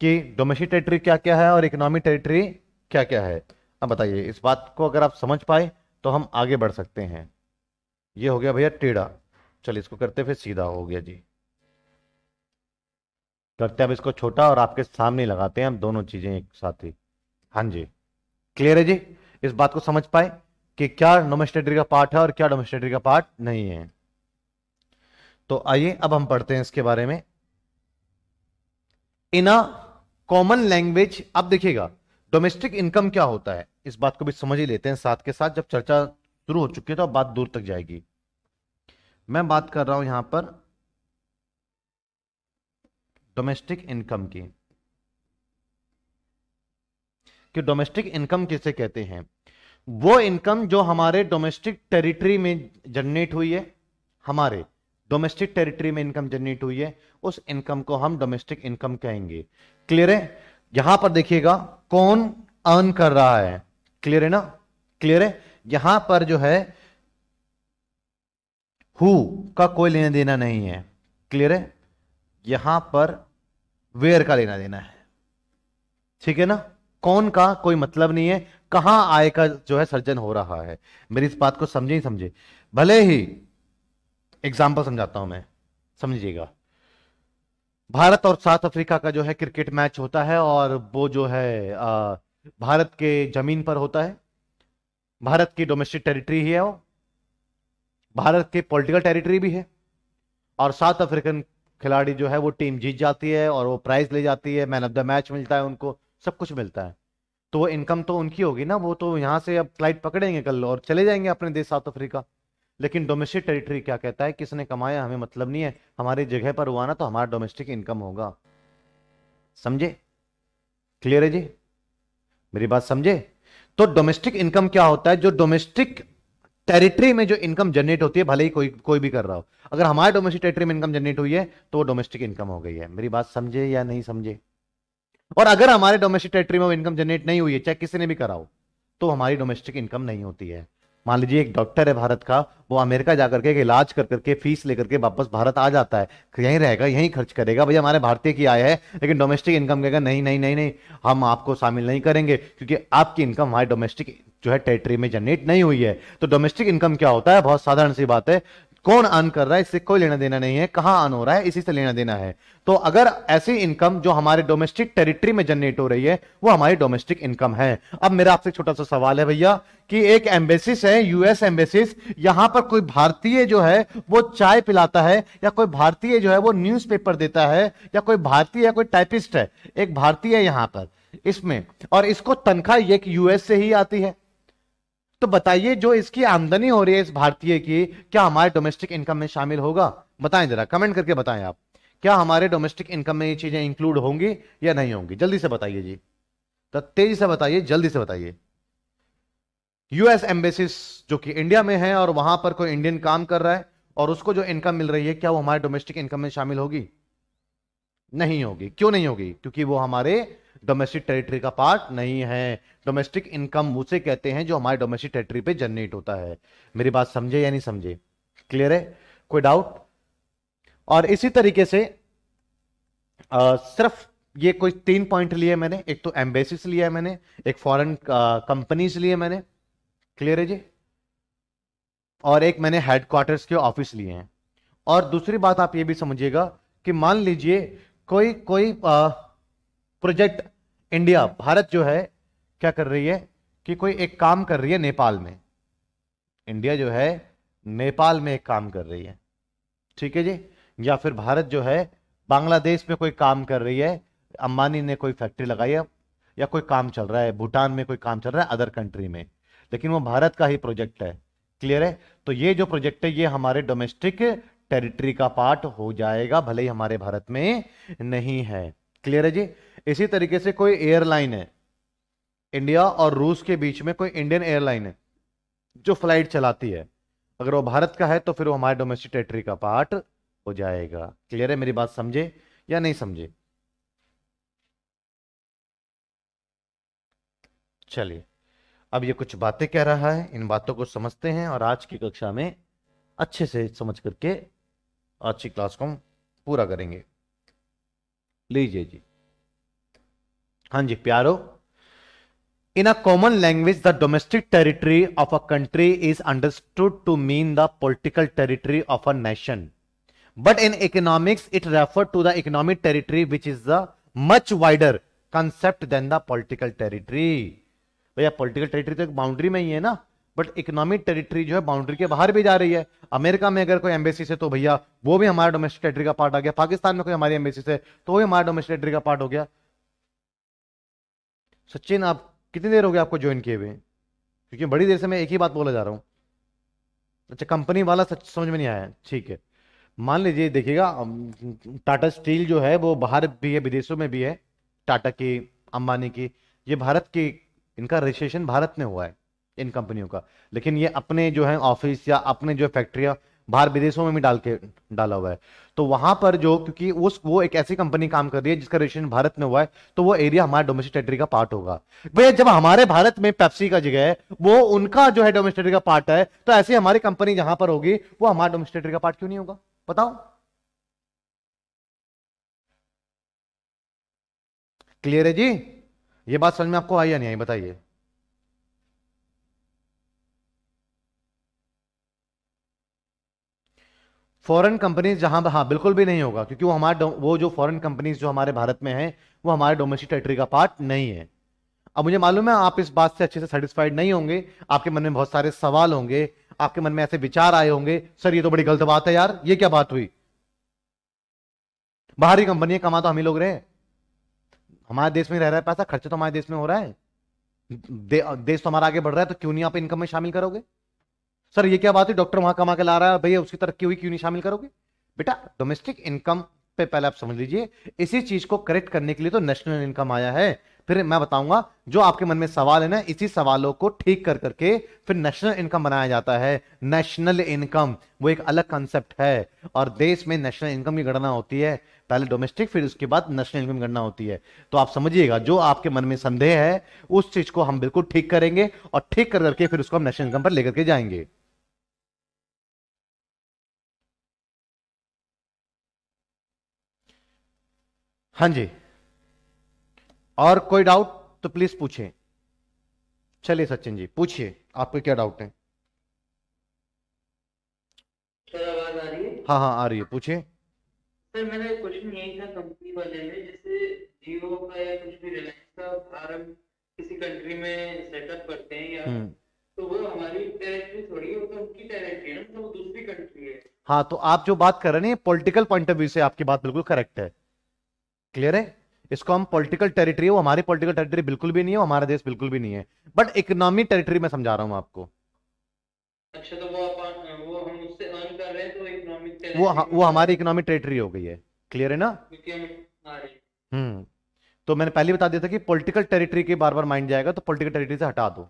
Speaker 1: कि डोमेस्टिक टेरिटरी क्या क्या है और इकोनॉमिक टेरिटरी क्या क्या है अब बताइए इस बात को अगर आप समझ पाए तो हम आगे बढ़ सकते हैं ये हो गया भैया टेढ़ा चलिए इसको करते फिर सीधा हो गया जी करते हैं अब इसको छोटा और आपके सामने लगाते हैं हम दोनों चीजें एक साथ ही हाँ जी क्लियर है जी इस बात को समझ पाए कि क्या डोमेस्टेटरी का पार्ट है और क्या डोमेस्टेटरी का पार्ट नहीं है तो आइए अब हम पढ़ते हैं इसके बारे में इन अ कॉमन लैंग्वेज अब देखिएगा डोमेस्टिक इनकम क्या होता है इस बात को भी समझ ही लेते हैं साथ के साथ जब चर्चा शुरू हो चुकी है तो अब बात दूर तक जाएगी मैं बात कर रहा हूं यहां पर डोमेस्टिक इनकम की कि डोमेस्टिक इनकम किसे कहते हैं वो इनकम जो हमारे डोमेस्टिक टेरिटरी में जनरेट हुई है हमारे डोमेस्टिक टेरिटरी में इनकम जनरेट हुई है उस इनकम को हम डोमेस्टिक इनकम कहेंगे क्लियर है यहां पर देखिएगा कौन अर्न कर रहा है क्लियर है ना क्लियर है यहां पर जो है हु का कोई लेना देना नहीं है क्लियर है यहां पर वेयर का लेना देना है ठीक है ना कौन का कोई मतलब नहीं है कहां आय का जो है सर्जन हो रहा है मेरी इस बात को समझे ही समझे भले ही एग्जाम्पल समझाता हूं मैं समझिएगा भारत और साउथ अफ्रीका का जो है क्रिकेट मैच होता है और वो जो है आ, भारत के जमीन पर होता है भारत की डोमेस्टिक टेरिटरी ही है वो भारत की पॉलिटिकल टेरिटरी भी है और साउथ अफ्रीकन खिलाड़ी जो है वो टीम जीत जाती है और वो प्राइज ले जाती है मैन ऑफ द मैच मिलता है उनको सब कुछ मिलता है तो वो इनकम तो उनकी होगी ना वो तो यहाँ से अब फ्लाइट पकड़ेंगे कल और चले जाएंगे अपने देश साउथ अफ्रीका लेकिन डोमेस्टिक टेरिटरी क्या कहता है किसने कमाया हमें मतलब नहीं है हमारी जगह पर हुआ ना तो हमारा डोमेस्टिक इनकम होगा समझे क्लियर है जी मेरी बात समझे तो डोमेस्टिक इनकम क्या होता है जो डोमेस्टिक टेरिटरी में जो इनकम जनरेट होती है भले ही कोई कोई भी कर रहा हो अगर हमारे डोमेस्टिक टेरिटरी में इनकम जनरेट हुई है तो वो डोमेस्टिक इनकम हो गई है मेरी बात समझे या नहीं समझे और अगर हमारे डोमेस्टिक टेरिटरी में इनकम जनरेट नहीं हुई है चाहे किसी ने भी कराओ तो हमारी डोमेस्टिक इनकम नहीं होती है मान लीजिए एक डॉक्टर है भारत का वो अमेरिका जाकर के इलाज कर करके फीस लेकर के वापस भारत आ जाता है यहीं रहेगा यहीं खर्च करेगा भैया हमारे भारतीय की आय है लेकिन डोमेस्टिक इनकम कहेगा नहीं नहीं नहीं नहीं हम आपको शामिल नहीं करेंगे क्योंकि आपकी इनकम हमारे डोमेस्टिक जो है टेरिटरी में जनरेट नहीं हुई है तो डोमेस्टिक इनकम क्या होता है बहुत साधारण सी बात है कौन अर्न कर रहा है इससे कोई लेना देना नहीं है कहां अर्न हो रहा है इसी से लेना देना है तो अगर ऐसी इनकम जो हमारे डोमेस्टिक टेरिटरी में जनरेट हो रही है वो हमारी डोमेस्टिक इनकम है अब मेरा आपसे छोटा सा सवाल है भैया कि एक एम्बेसिस है यूएस एम्बेसिस यहां पर कोई भारतीय जो है वो चाय पिलाता है या कोई भारतीय जो है वो न्यूज देता है या कोई भारतीय कोई टाइपिस्ट है एक भारतीय यहां पर इसमें और इसको तनख्वाह एक यूएस से ही आती है तो बताइए जो इसकी आमदनी हो रही है इस भारतीय की क्या हमारे डोमेस्टिक इनकम में शामिल होगा बताएं जरा कमेंट करके बताएं आप क्या हमारे डोमेस्टिक इनकम में ये चीजें इंक्लूड होंगी या नहीं होंगी जल्दी से बताइए जी तो तेजी से बताइए जल्दी से बताइए यूएस एम्बेसिस जो कि इंडिया में है और वहां पर कोई इंडियन काम कर रहा है और उसको जो इनकम मिल रही है क्या वो हमारे डोमेस्टिक इनकम में शामिल होगी नहीं होगी क्यों नहीं होगी क्योंकि वो हमारे डोमेस्टिक टेरिटरी का पार्ट नहीं है डोमेस्टिक इनकम उसे कहते हैं जो हमारे डोमेस्टिक टेरिटरी पे जनरेट होता है मेरी बात समझे या नहीं समझे क्लियर है कोई डाउट और इसी तरीके से आ, सिर्फ ये कोई तीन पॉइंट लिए मैंने एक तो एम्बेसिस लिया है मैंने एक फॉरेन कंपनीज लिए मैंने क्लियर है जी और एक मैंने हेडक्वार्टर्स के ऑफिस लिए हैं और दूसरी बात आप ये भी समझिएगा कि मान लीजिए कोई कोई प्रोजेक्ट इंडिया भारत जो है क्या कर रही है कि कोई एक काम कर रही है नेपाल में इंडिया जो है नेपाल में एक काम कर रही है ठीक है जी या फिर भारत जो है बांग्लादेश में कोई काम कर रही है अंबानी ने कोई फैक्ट्री लगाई है या कोई काम चल रहा है भूटान में कोई काम चल रहा है अदर कंट्री में लेकिन वो भारत का ही प्रोजेक्ट है क्लियर है तो ये जो प्रोजेक्ट है ये हमारे डोमेस्टिक टेरिटरी का पार्ट हो जाएगा भले ही हमारे भारत में नहीं है क्लियर है जी इसी तरीके से कोई एयरलाइन है इंडिया और रूस के बीच में कोई इंडियन एयरलाइन है जो फ्लाइट चलाती है अगर वो भारत का है तो फिर वो हमारे डोमेस्टिक टेरिटरी का पार्ट हो जाएगा क्लियर है मेरी बात समझे या नहीं समझे चलिए अब ये कुछ बातें कह रहा है इन बातों को समझते हैं और आज की कक्षा में अच्छे से समझ करके अच्छी क्लास को हम पूरा करेंगे लीजिए जी हाँ जी प्यारो in a common language the domestic territory of a country is understood to mean the political territory of a nation but in economics it refer to the economic territory which is the much wider concept than the political territory भैया पोलिटिकल टेरिटरी तो एक बाउंड्री में ही है ना बट इकोनॉमिक टेरिटरी जो है बाउंड्री के बाहर भी जा रही है अमेरिका में अगर कोई एम्बेसी से तो भैया वो भी हमारा डोमेस्टिक टेरिटरी का पार्ट आ गया पाकिस्तान में कोई हमारी एम्बेसी से तो वो भी हमारा डोमेस्टिक टेरिटरी का पार्ट हो गया सचिन आप कितनी देर हो गया आपको ज्वाइन किए हुए क्योंकि बड़ी देर से मैं एक ही बात बोला जा रहा हूँ अच्छा कंपनी वाला सच समझ में नहीं आया ठीक है मान लीजिए देखिएगा टाटा स्टील जो है वो बाहर भी है विदेशों में भी है टाटा की अंबानी की ये भारत की इनका रजिस्ट्रेशन भारत में हुआ है इन कंपनियों का लेकिन ये अपने जो है ऑफिस या अपने जो फैक्ट्रियाँ बाहर विदेशों में भी डाल के डाला हुआ है तो वहां पर जो क्योंकि उस वो एक ऐसी कंपनी काम कर रही है जिसका रजिस्ट्रेशन भारत में हुआ है तो वो एरिया हमारे डोमेस्टिक टेरिटरी का पार्ट होगा भैया जब हमारे भारत में पेप्सी का जगह है वो उनका जो है डोमेस्टिक का पार्ट है तो ऐसी हमारी कंपनी जहां पर होगी वो हमारे डोमेस्टिक का पार्ट क्यों नहीं होगा बताओ क्लियर है जी ये बात समझ में आपको आई या नहीं आई बताइए फॉरेन कंपनीज जहां हाँ बिल्कुल भी नहीं होगा क्योंकि वो हमारे वो जो फॉरेन कंपनीज जो हमारे भारत में है वो हमारे डोमेस्टिक टेरिटरी का पार्ट नहीं है अब मुझे मालूम है आप इस बात से अच्छे से सेटिस्फाइड नहीं होंगे आपके मन में बहुत सारे सवाल होंगे आपके मन में ऐसे विचार आए होंगे सर ये तो बड़ी गलत बात है यार ये क्या बात हुई बाहरी कंपनियां कमा तो हम ही लोग रहे हमारे देश में रह रहा है पैसा खर्चा तो हमारे देश में हो रहा है दे, देश तो हमारा आगे बढ़ रहा है तो क्यों नहीं आप इनकम में शामिल करोगे सर ये क्या बात है डॉक्टर वहां कमा के ला रहा है भैया उसकी तरक्की हुई क्यों नहीं शामिल करोगे बेटा डोमेस्टिक इनकम पे पहले आप समझ लीजिए इसी चीज को करेक्ट करने के लिए तो नेशनल इनकम आया है फिर मैं बताऊंगा जो आपके मन में सवाल है ना इसी सवालों को ठीक कर करके फिर नेशनल इनकम बनाया जाता है नेशनल इनकम वो एक अलग कंसेप्ट है और देश में नेशनल इनकम की गणना होती है पहले डोमेस्टिक फिर उसके बाद नेशनल इनकम की गणना होती है तो आप समझिएगा जो आपके मन में संदेह है उस चीज को हम बिल्कुल ठीक करेंगे और ठीक कर करके फिर उसको हम नेशनल इनकम पर लेकर के जाएंगे हाँ जी और कोई डाउट तो प्लीज पूछें चलिए सचिन जी पूछिए आपके क्या डाउट है हाँ हाँ आ रही है पूछिए सर क्वेश्चन यही था कंपनी वाले में जैसे जियो का या कुछ भी रिलायंस का किसी कंट्री में सेटअप करते हैं या हम्म। तो वो हमारी टेरिटरी थोड़ी है तो उनकी टेरिटरी है तो दूसरी कंट्री है हाँ तो आप जो बात कर रहे हैं पॉलिटिकल पॉइंट ऑफ व्यू से आपकी बात बिल्कुल करेक्ट है क्लियर है इसको हम पॉलिटिकल टेरिटरी वो हमारी पॉलिटिकल टेरिटरी बिल्कुल भी नहीं है हमारा देश बिल्कुल भी नहीं है बट इकोनॉमी टेरिटरी में समझा रहा हूँ आपको अच्छा तो वो वो हम उससे अर्न कर रहे हैं तो वो वो हमारी इकोनॉमिक टेरिटरी हो गई है क्लियर है ना हम्म तो मैंने पहले बता दिया था कि पॉलिटिकल टेरिटरी के बार बार माइंड जाएगा तो पॉलिटिकल टेरिटरी से हटा दो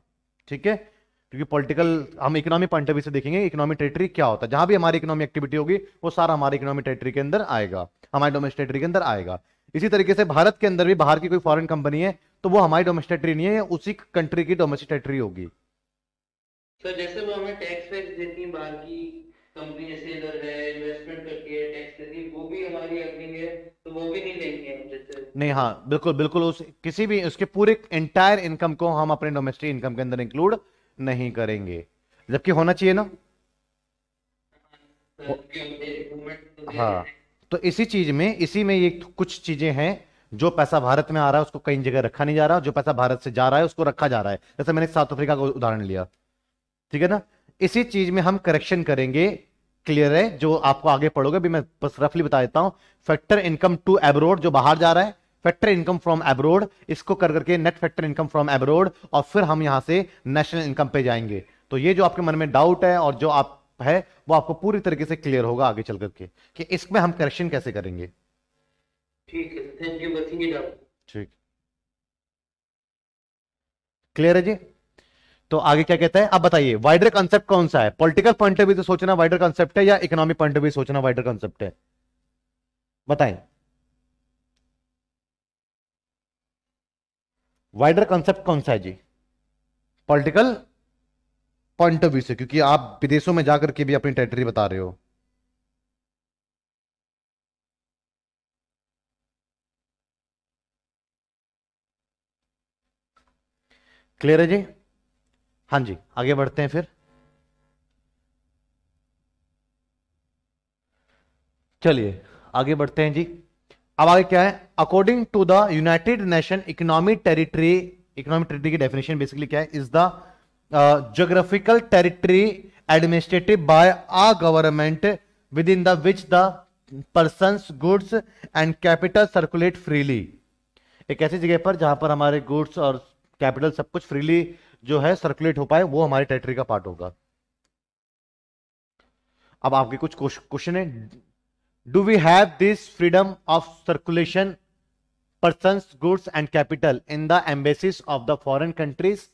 Speaker 1: ठीक है क्योंकि पॉलिटिकल हम इकोनॉमी पॉइंट ऑफ व्यू से देखेंगे इकोनॉमी टेरिटरी क्या होता है जहां भी हमारी इकोनॉमी एक्टिविटी होगी वो सारा हमारी इकोनॉमी टेरिटरी के अंदर आएगा हमारे डोमेस्टिक टेरिटरी के अंदर आएगा इसी तरीके से भारत के अंदर भी बाहर की कोई फॉरेन कंपनी है तो वो हमारी डोमेस्टिकेटरी नहीं है उसी कंट्री की डोमेस्टिकेटरी होगी सर तो जैसे वो हमें टैक्स देती बाहर की कंपनी जैसे इधर है इन्वेस्टमेंट वो भी हमारी है तो वो भी नहीं लेंगे नहीं हाँ बिल्कुल बिल्कुल उस किसी भी उसके पूरे एंटायर इनकम को हम अपने डोमेस्टिक इनकम के अंदर इंक्लूड नहीं करेंगे जबकि होना चाहिए ना हाँ तो इसी चीज में इसी में ये कुछ चीजें हैं जो पैसा भारत में आ रहा है उसको कई जगह रखा नहीं जा रहा जो पैसा भारत से जा रहा है उसको रखा जा रहा है जैसे मैंने साउथ अफ्रीका का उदाहरण लिया ठीक है ना इसी चीज में हम करेक्शन करेंगे क्लियर है जो आपको आगे पढ़ोगे भी मैं बस रफली बता देता हूं फैक्टर इनकम टू एब्रोड जो बाहर जा रहा है फैक्टर इनकम फ्रॉम एब्रोड इसको कर करके net factor income from abroad और फिर हम यहां से नेशनल इनकम पे जाएंगे तो ये जो आपके मन में डाउट है और जो आप है वो आपको पूरी तरीके से क्लियर होगा आगे चल करके कि इसमें हम करेक्शन कैसे करेंगे ठीक है थैंक यू वर्किंग ठीक क्लियर है जी तो आगे क्या कहता है अब बताइए वाइडर कॉन्सेप्ट कौन सा है पॉलिटिकल पॉइंट ऑफ व्यू से सोचना वाइडर कॉन्सेप्ट है या इकोनॉमिक पॉइंट ऑफ व्यू सोचना वाइडर कॉन्सेप्ट है बताएं वाइडर कॉन्सेप्ट कौन सा है जी पॉलिटिकल पॉइंट ऑफ व्यू से क्योंकि आप विदेशों में जाकर के भी अपनी टेरिटरी बता रहे हो क्लियर है जी हां जी आगे बढ़ते हैं फिर चलिए आगे बढ़ते हैं जी अब आगे क्या है according to the united nation economic territory economic territory की डेफिनेशन बेसिकली क्या है is the geographical territory administered by a government within the which the persons goods and capital circulate freely एक ऐसी जगह पर जहां पर हमारे गुड्स और कैपिटल सब कुछ फ्रीली जो है सर्कुलेट हो पाए वो हमारी टेरिटरी का पार्ट होगा अब आपके कुछ क्वेश्चन है do we have this freedom of circulation person goods and capital in the embassies of the foreign countries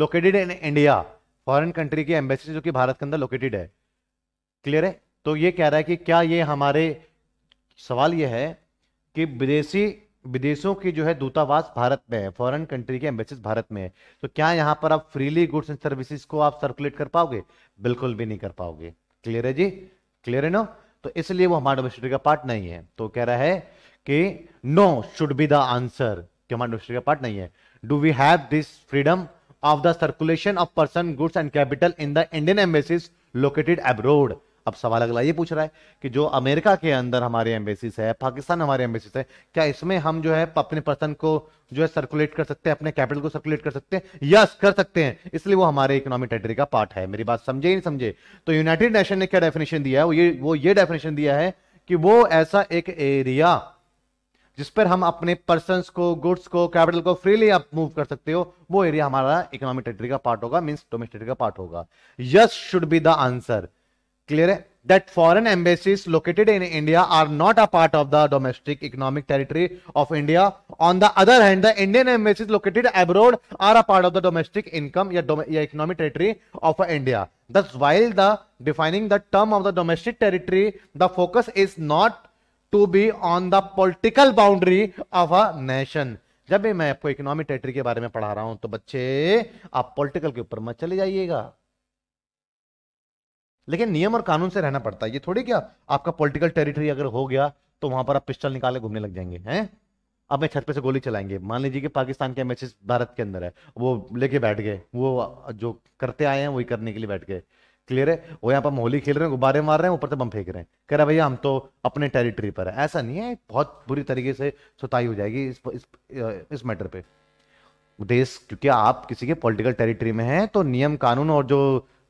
Speaker 1: located in India foreign country की एम्बेसी जो कि भारत के अंदर लोकेटेड है क्लियर है तो ये कह रहा है कि क्या ये हमारे सवाल ये है कि विदेशी विदेशों की जो है दूतावास भारत में है फॉरेन कंट्री के एम्बेसी भारत में है तो क्या यहाँ पर आप फ्रीली गुड्स एंड सर्विसेज को आप सर्कुलेट कर पाओगे बिल्कुल भी नहीं कर पाओगे क्लियर है जी क्लियर है ना तो इसलिए वो हमारे डोमेस्टिक का पार्ट नहीं है तो कह रहा है कि no should be the answer कि हमारे डोमेस्टिक का पार्ट नहीं है do we have this freedom of the circulation of person goods and capital in the Indian embassies located abroad अब सवाल अगला ये पूछ रहा है कि जो अमेरिका के अंदर हमारे एम्बेसीज है पाकिस्तान हमारे एम्बेसीज है क्या इसमें हम जो है अपने पर्सन को जो है सर्कुलेट कर सकते हैं अपने कैपिटल को सर्कुलेट कर सकते हैं यस कर सकते हैं इसलिए वो हमारे इकोनॉमिक टेरिटरी का पार्ट है मेरी बात समझे ही नहीं समझे तो यूनाइटेड नेशन ने क्या डेफिनेशन दिया है वो ये वो ये डेफिनेशन दिया है कि वो ऐसा एक एरिया जिस पर हम अपने पर्सन को गुड्स को कैपिटल को फ्रीली आप मूव कर सकते हो वो एरिया हमारा इकोनॉमिक टेरिटरी का पार्ट होगा मीन डोमेस्टिक का पार्ट होगा yes should be the answer clear है that foreign embassies located in India are not a part of the domestic economic territory of India on the other hand the Indian embassies located abroad are a part of the domestic income या economic territory of a India thus while the defining the term of the domestic territory the focus is not to be on the political boundary of a nation जब भी मैं आपको इकोनॉमिक टेरिटरी के बारे में पढ़ा रहा हूं तो बच्चे आप पॉलिटिकल के ऊपर मत चले जाइएगा लेकिन नियम और कानून से रहना पड़ता है ये थोड़ी क्या आपका पॉलिटिकल टेरिटरी अगर हो गया तो वहां पर आप पिस्टल निकाले घूमने लग जाएंगे हैं अब मैं छत पे से गोली चलाएंगे मान लीजिए कि पाकिस्तान के मैसेज भारत के अंदर है वो लेके बैठ गए वो जो करते आए हैं वही करने के लिए बैठ गए क्लियर है वो यहाँ पर होली खेल रहे हैं गुब्बारे मार रहे हैं ऊपर से बम फेंक रहे हैं कह रहे भैया हम तो अपने टेरिटरी पर है ऐसा नहीं है बहुत बुरी तरीके से सुताई हो जाएगी इस इस, इस मैटर पे देश क्योंकि आप किसी के पॉलिटिकल टेरिटरी में हैं तो नियम कानून और जो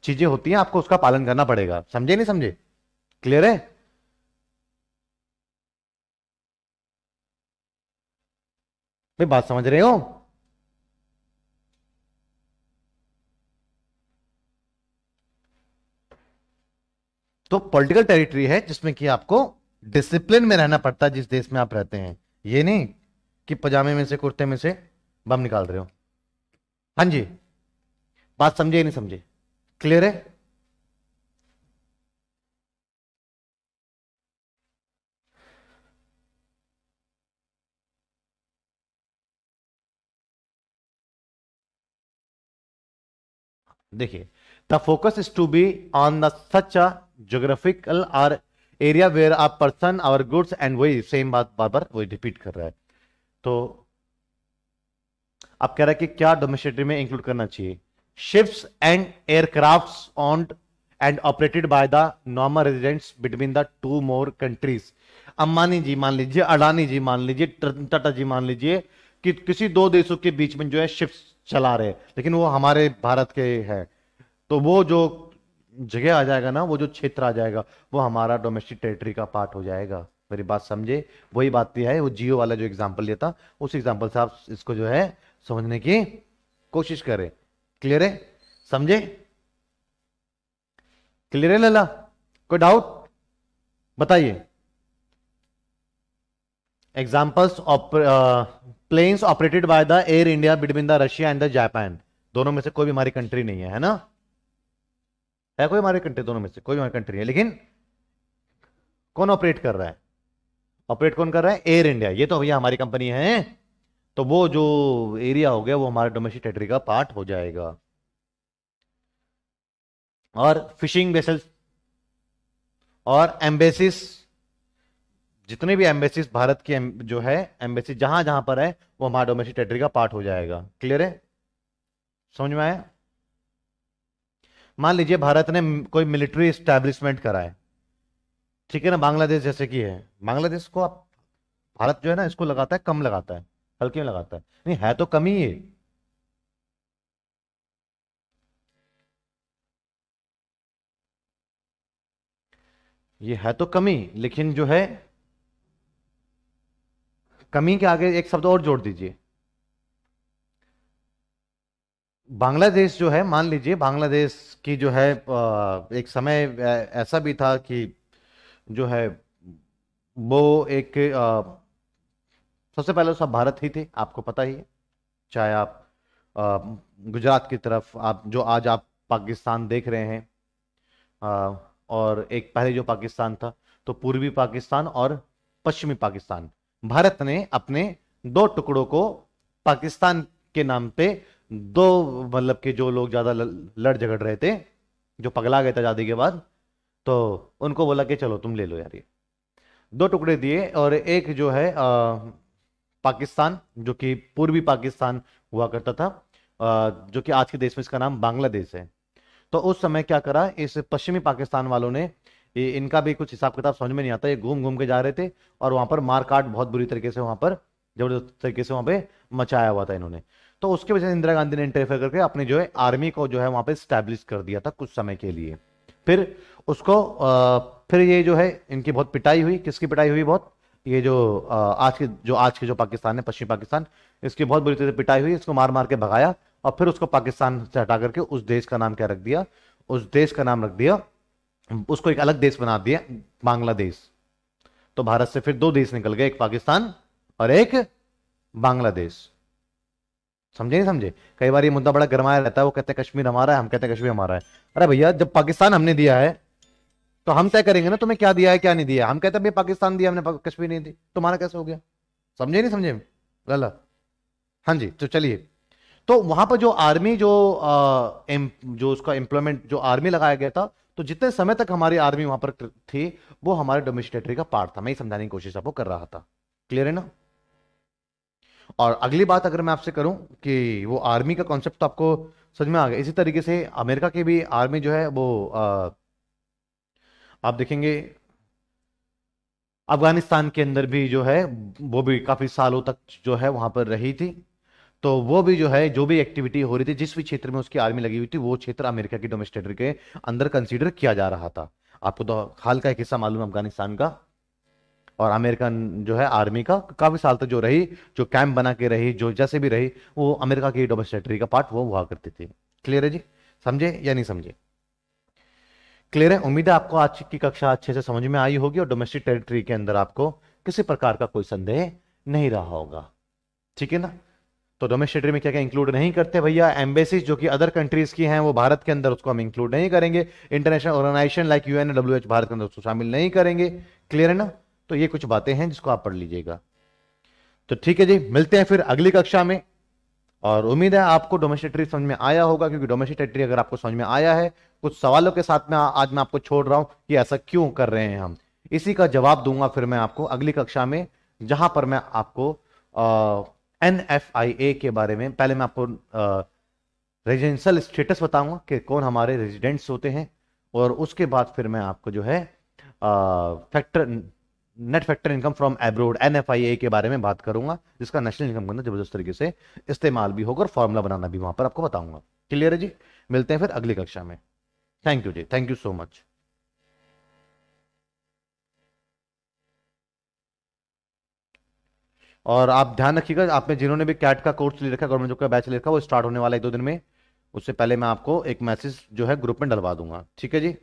Speaker 1: चीजें होती हैं आपको उसका पालन करना पड़ेगा समझे नहीं समझे क्लियर है भाई बात समझ रहे हो तो पॉलिटिकल टेरिटरी है जिसमें कि आपको डिसिप्लिन में रहना पड़ता है जिस देश में आप रहते हैं ये नहीं कि पजामे में से कुर्ते में से बम निकाल रहे हो हाँ जी बात समझे नहीं समझे क्लियर है देखिए the focus is to be on the such a geographical or area where are person our goods and वही सेम बात बार बार वही रिपीट कर रहा है तो आप कह रहे हैं कि क्या डोमेस्टिट्री में इंक्लूड करना चाहिए ships and aircraft on and operated by the normal residents between the two more countries Ambani ji मान लीजिए अडानी जी मान लीजिए टाटा जी मान लीजिए कि किसी दो देशों के बीच में जो है शिप्स चला रहे लेकिन वो हमारे भारत के हैं तो वो जो जगह आ जाएगा ना वो जो क्षेत्र आ जाएगा वो हमारा डोमेस्टिक टेरिटरी का पार्ट हो जाएगा मेरी बात समझे वही बात यह है वो जियो वाला जो एग्जाम्पल लिया था उस एग्जाम्पल से आप इसको जो है समझने की कोशिश करें क्लियर है समझे क्लियर है लला कोई डाउट बताइए examples planes operated by the Air India between the Russia and the Japan दोनों में से कोई भी हमारी कंट्री नहीं है है ना है कोई हमारे कंट्री दोनों में से कोई हमारी कंट्री है लेकिन कौन ऑपरेट कर रहा है ऑपरेट कौन कर रहा है एयर इंडिया ये तो भैया हमारी कंपनी है तो वो जो एरिया हो गया वो हमारे डोमेस्टिक टेरिटरी का पार्ट हो जाएगा और फिशिंग वेसल्स और एम्बेसिस जितने भी एम्बेसिस भारत की जो है एम्बेसी जहां जहां पर है वो हमारा डोमेस्टिक टेरिटरी का पार्ट हो जाएगा क्लियर है समझ में आया मान लीजिए भारत ने कोई मिलिट्री स्टैब्लिशमेंट कराए ठीक है ना बांग्लादेश जैसे कि है बांग्लादेश को आप भारत जो है ना इसको लगाता है कम लगाता है हल्के में लगाता है नहीं है तो कम ही है ये है तो कमी लेकिन जो है कमी के आगे एक शब्द और जोड़ दीजिए बांग्लादेश जो है मान लीजिए बांग्लादेश की जो है एक समय ऐसा भी था कि जो है वो एक सबसे पहले तो सब भारत ही थे आपको पता ही है चाहे आप गुजरात की तरफ आप जो आज आप पाकिस्तान देख रहे हैं और एक पहले जो पाकिस्तान था तो पूर्वी पाकिस्तान और पश्चिमी पाकिस्तान भारत ने अपने दो टुकड़ों को पाकिस्तान के नाम पे दो मतलब के जो लोग ज़्यादा लड़ झगड़ रहे थे जो पगला गए थे आज़ादी के बाद तो उनको बोला कि चलो तुम ले लो यार ये दो टुकड़े दिए और एक जो है आ, पाकिस्तान जो कि पूर्वी पाकिस्तान हुआ करता था आ, जो कि आज के देश में इसका नाम बांग्लादेश है तो उस समय क्या करा इस पश्चिमी पाकिस्तान वालों ने ये इनका भी कुछ हिसाब किताब समझ में नहीं आता ये घूम घूम के जा रहे थे और वहां पर मारकाट बहुत बुरी तरीके से वहां पर जबरदस्त तरीके से वहां पे मचाया हुआ था इन्होंने तो उसके वजह से इंदिरा गांधी ने इंटरफेयर करके अपनी जो है आर्मी को जो है वहां पे स्टैब्लिश कर दिया था कुछ समय के लिए फिर उसको आ, फिर ये जो है इनकी बहुत पिटाई हुई किसकी पिटाई हुई बहुत ये जो आ, आज के जो आज के जो पाकिस्तान है पश्चिम पाकिस्तान इसकी बहुत बुरी तरह से पिटाई हुई इसको मार मार के भगाया और फिर उसको पाकिस्तान से हटा करके उस देश का नाम क्या रख दिया उस देश का नाम रख दिया उसको एक अलग देश बना दिया बांग्लादेश तो भारत से फिर दो देश निकल गए एक पाकिस्तान और एक बांग्लादेश समझे नहीं समझे कई बार ये मुद्दा बड़ा गरमाया रहता है वो कहते हैं कश्मीर हमारा है हम कहते हैं कश्मीर हमारा है अरे भैया जब पाकिस्तान हमने दिया है तो हम तय करेंगे ना तुम्हें क्या दिया है क्या नहीं दिया हम कहते हैं पाकिस्तान दिया हमने कश्मीर नहीं दी तुम्हारा कैसे हो गया समझे नहीं समझे लाला हाँ जी तो चलिए तो वहां पर जो आर्मी जो आ, एम, जो उसका एम्प्लॉयमेंट जो आर्मी लगाया गया था तो जितने समय तक हमारी आर्मी वहां पर थी वो हमारे डोमिस्टेटरी का पार्ट था मैं समझाने की कोशिश आपको कर रहा था क्लियर है ना और अगली बात अगर मैं आपसे करूं कि वो आर्मी का कॉन्सेप्ट तो आपको समझ में आ गया इसी तरीके से अमेरिका की भी आर्मी जो है वो आ, आप देखेंगे अफगानिस्तान के अंदर भी जो है वो भी काफ़ी सालों तक जो है वहां पर रही थी तो वो भी जो है जो भी एक्टिविटी हो रही थी जिस भी क्षेत्र में उसकी आर्मी लगी हुई थी वो क्षेत्र अमेरिका की डोमेस्टेटर के अंदर कंसिडर किया जा रहा था आपको तो हाल का एक हिस्सा मालूम है अफगानिस्तान का और अमेरिकन जो है आर्मी का काफ़ी साल तक जो रही जो कैंप बना के रही जो जैसे भी रही वो अमेरिका की डोमेस्टेटरी का पार्ट वो हुआ करती थी क्लियर है जी समझे या नहीं समझे क्लियर है उम्मीद है आपको आज की कक्षा अच्छे से समझ में आई होगी और डोमेस्टिक टेरिटरी के अंदर आपको किसी प्रकार का कोई संदेह नहीं रहा होगा ठीक है ना तो डोमेस्टिक में क्या क्या इंक्लूड नहीं करते भैया एम्बेसीज जो कि अदर कंट्रीज की हैं वो भारत के अंदर उसको हम इंक्लूड नहीं करेंगे international organisation like UN W Bharat के अंदर उसको शामिल नहीं करेंगे क्लियर है ना तो ये कुछ बातें हैं जिसको आप पढ़ लीजिएगा तो ठीक है जी मिलते हैं फिर अगली कक्षा में और उम्मीद है आपको डोमेस्टिक समझ में आया होगा क्योंकि डोमेस्टिक अगर आपको समझ में आया है कुछ सवालों के साथ में आज मैं आपको छोड़ रहा हूं कि ऐसा क्यों कर रहे हैं हम इसी का जवाब दूंगा फिर मैं आपको अगली कक्षा में जहां पर मैं आपको एन एफ आई ए के बारे में पहले मैं आपको रेजिडेंशियल स्टेटस बताऊंगा कि कौन हमारे रेजिडेंट्स होते हैं और उसके बाद फिर मैं आपको जो है factor net factor income from abroad N के बारे में बात करूंगा जिसका नेशनल इनकम करना जबरदस्त तरीके से इस्तेमाल भी होगा और फॉर्मूला बनाना भी वहां पर आपको बताऊंगा क्लियर है जी मिलते हैं फिर अगली कक्षा में थैंक यू जी थैंक यू सो मच और आप ध्यान रखिएगा आप में जिन्होंने भी कैट का कोर्स ले रखा गवर्नमेंट जॉब का बैच ले रखा वो स्टार्ट होने वाला है दो दिन में उससे पहले मैं आपको एक मैसेज जो है ग्रुप में डलवा दूंगा ठीक है जी